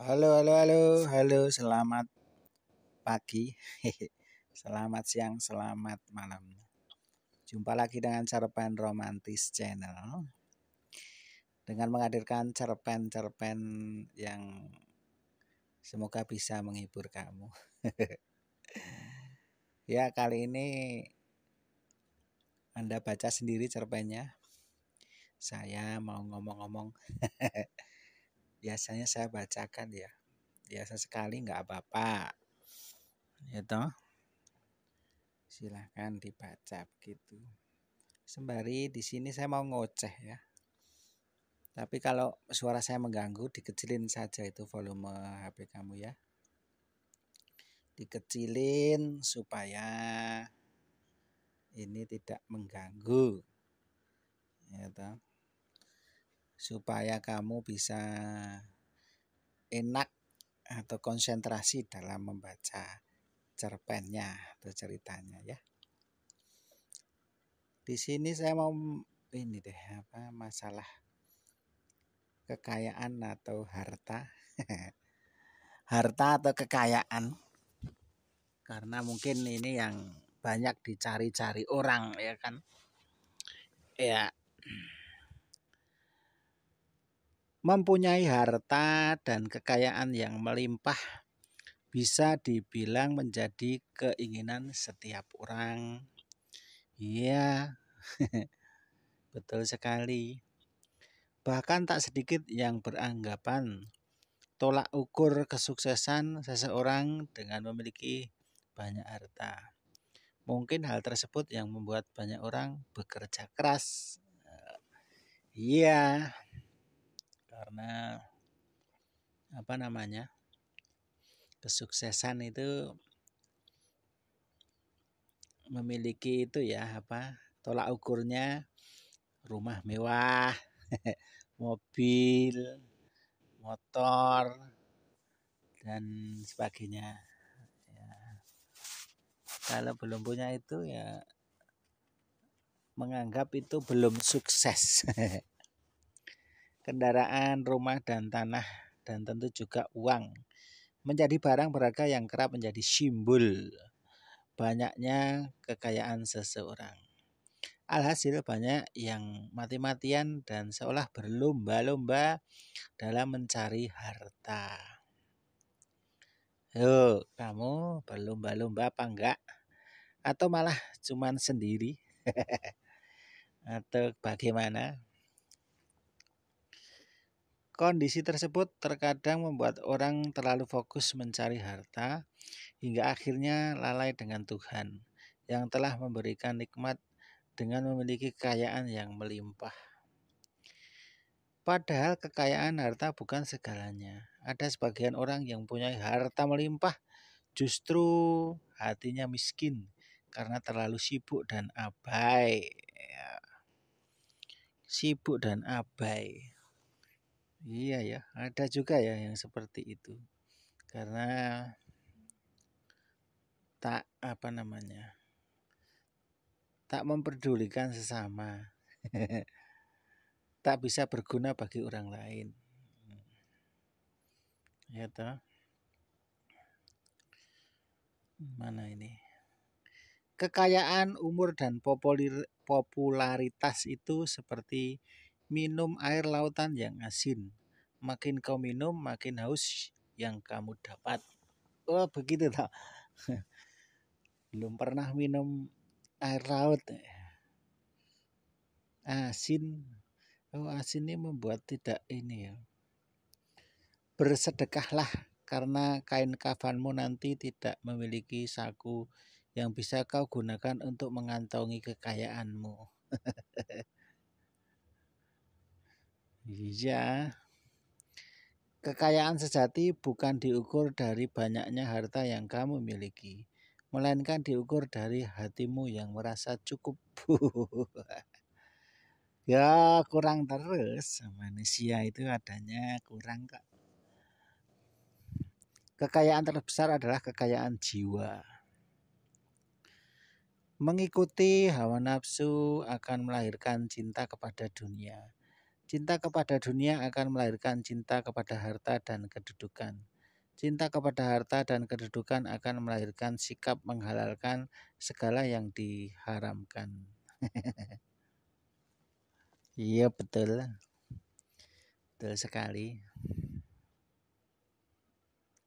Halo, halo, halo, halo, selamat pagi, selamat siang, selamat malam. Jumpa lagi dengan cerpen romantis channel dengan menghadirkan cerpen-cerpen yang semoga bisa menghibur kamu. ya, kali ini Anda baca sendiri cerpennya. Saya mau ngomong-ngomong. biasanya saya bacakan ya biasa sekali nggak apa-apa ya gitu. toh silahkan dibaca gitu. sembari di sini saya mau ngoceh ya tapi kalau suara saya mengganggu dikecilin saja itu volume HP kamu ya dikecilin supaya ini tidak mengganggu ya gitu. toh supaya kamu bisa enak atau konsentrasi dalam membaca cerpennya atau ceritanya ya. Di sini saya mau ini deh apa masalah kekayaan atau harta. harta atau kekayaan. Karena mungkin ini yang banyak dicari-cari orang ya kan. Ya mempunyai harta dan kekayaan yang melimpah bisa dibilang menjadi keinginan setiap orang. Iya, betul sekali. Bahkan tak sedikit yang beranggapan tolak ukur kesuksesan seseorang dengan memiliki banyak harta. Mungkin hal tersebut yang membuat banyak orang bekerja keras. Iya, karena apa namanya kesuksesan itu memiliki itu ya apa tolak ukurnya rumah mewah mobil motor dan sebagainya ya. kalau belum punya itu ya menganggap itu belum sukses kendaraan, rumah, dan tanah, dan tentu juga uang. Menjadi barang berharga yang kerap menjadi simbol banyaknya kekayaan seseorang. Alhasil banyak yang mati-matian dan seolah berlomba-lomba dalam mencari harta. yuk kamu berlomba-lomba apa enggak? Atau malah cuman sendiri? Atau bagaimana? Kondisi tersebut terkadang membuat orang terlalu fokus mencari harta hingga akhirnya lalai dengan Tuhan yang telah memberikan nikmat dengan memiliki kekayaan yang melimpah. Padahal kekayaan harta bukan segalanya. Ada sebagian orang yang punya harta melimpah justru hatinya miskin karena terlalu sibuk dan abai. Ya. Sibuk dan abai. Iya ya, ada juga ya yang seperti itu. Karena tak apa namanya? Tak memperdulikan sesama. tak bisa berguna bagi orang lain. Ya toh? Mana ini? Kekayaan, umur dan popularitas itu seperti minum air lautan yang asin. Makin kau minum, makin haus yang kamu dapat. Oh, begitu tak? Belum pernah minum air laut. Asin. Oh, asin ini membuat tidak ini ya. Bersedekahlah karena kain kafanmu nanti tidak memiliki saku yang bisa kau gunakan untuk mengantongi kekayaanmu. Iya. Kekayaan sejati bukan diukur dari banyaknya harta yang kamu miliki, melainkan diukur dari hatimu yang merasa cukup. ya, kurang terus. Manusia itu adanya kurang kok. Kekayaan terbesar adalah kekayaan jiwa. Mengikuti hawa nafsu akan melahirkan cinta kepada dunia Cinta kepada dunia akan melahirkan cinta kepada harta dan kedudukan. Cinta kepada harta dan kedudukan akan melahirkan sikap menghalalkan segala yang diharamkan. Iya betul. Betul sekali.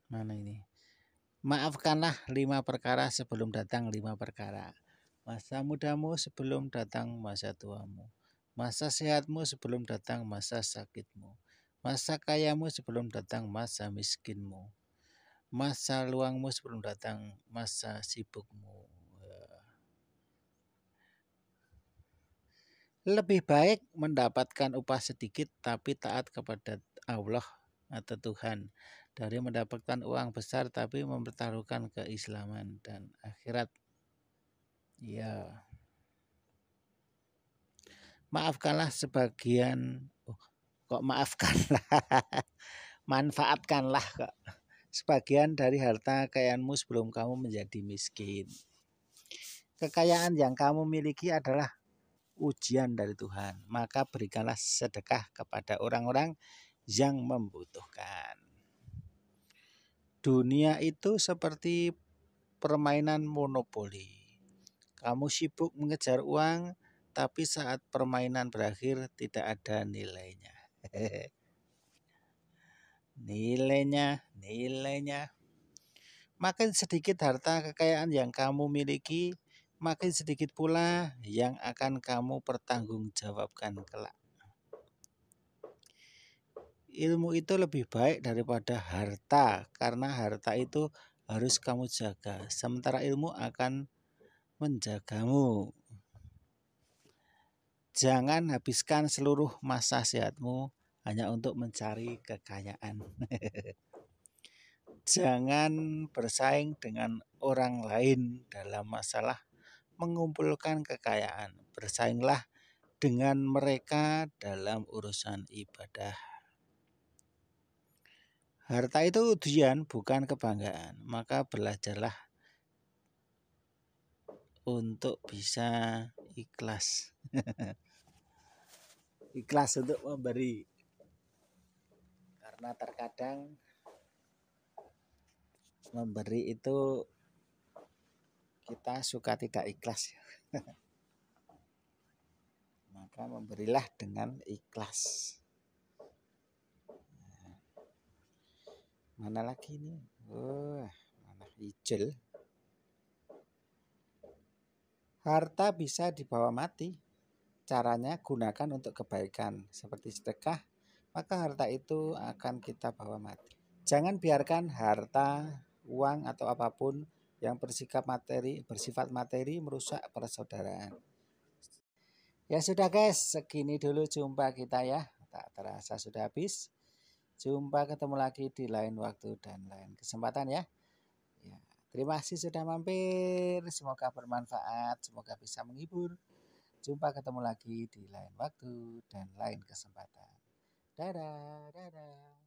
Mana ini? Maafkanlah lima perkara sebelum datang lima perkara. Masa mudamu sebelum datang masa tuamu. Masa sehatmu sebelum datang masa sakitmu. Masa kayamu sebelum datang masa miskinmu. Masa luangmu sebelum datang masa sibukmu. Eh. Lebih baik mendapatkan upah sedikit tapi taat kepada Allah atau Tuhan dari mendapatkan uang besar tapi mempertaruhkan keislaman dan akhirat. Ya maafkanlah sebagian oh, kok maafkanlah manfaatkanlah kok sebagian dari harta kekayaanmu sebelum kamu menjadi miskin. Kekayaan yang kamu miliki adalah ujian dari Tuhan, maka berikanlah sedekah kepada orang-orang yang membutuhkan. Dunia itu seperti permainan monopoli. Kamu sibuk mengejar uang, tapi saat permainan berakhir tidak ada nilainya. nilainya, nilainya. Makin sedikit harta kekayaan yang kamu miliki, makin sedikit pula yang akan kamu pertanggungjawabkan kelak. Ilmu itu lebih baik daripada harta, karena harta itu harus kamu jaga, sementara ilmu akan menjagamu. Jangan habiskan seluruh masa sehatmu hanya untuk mencari kekayaan. Jangan bersaing dengan orang lain dalam masalah mengumpulkan kekayaan. Bersainglah dengan mereka dalam urusan ibadah. Harta itu ujian, bukan kebanggaan. Maka belajarlah untuk bisa ikhlas. ikhlas untuk memberi karena terkadang memberi itu kita suka tidak ikhlas maka memberilah dengan ikhlas nah, mana lagi ini oh, mana hijel harta bisa dibawa mati caranya gunakan untuk kebaikan seperti sedekah, maka harta itu akan kita bawa mati. Jangan biarkan harta, uang atau apapun yang bersikap materi, bersifat materi merusak persaudaraan. Ya sudah guys, segini dulu jumpa kita ya. Tak terasa sudah habis. Jumpa ketemu lagi di lain waktu dan lain kesempatan ya. ya terima kasih sudah mampir. Semoga bermanfaat, semoga bisa menghibur. Jumpa ketemu lagi di lain waktu dan lain kesempatan. Dadah, dadah.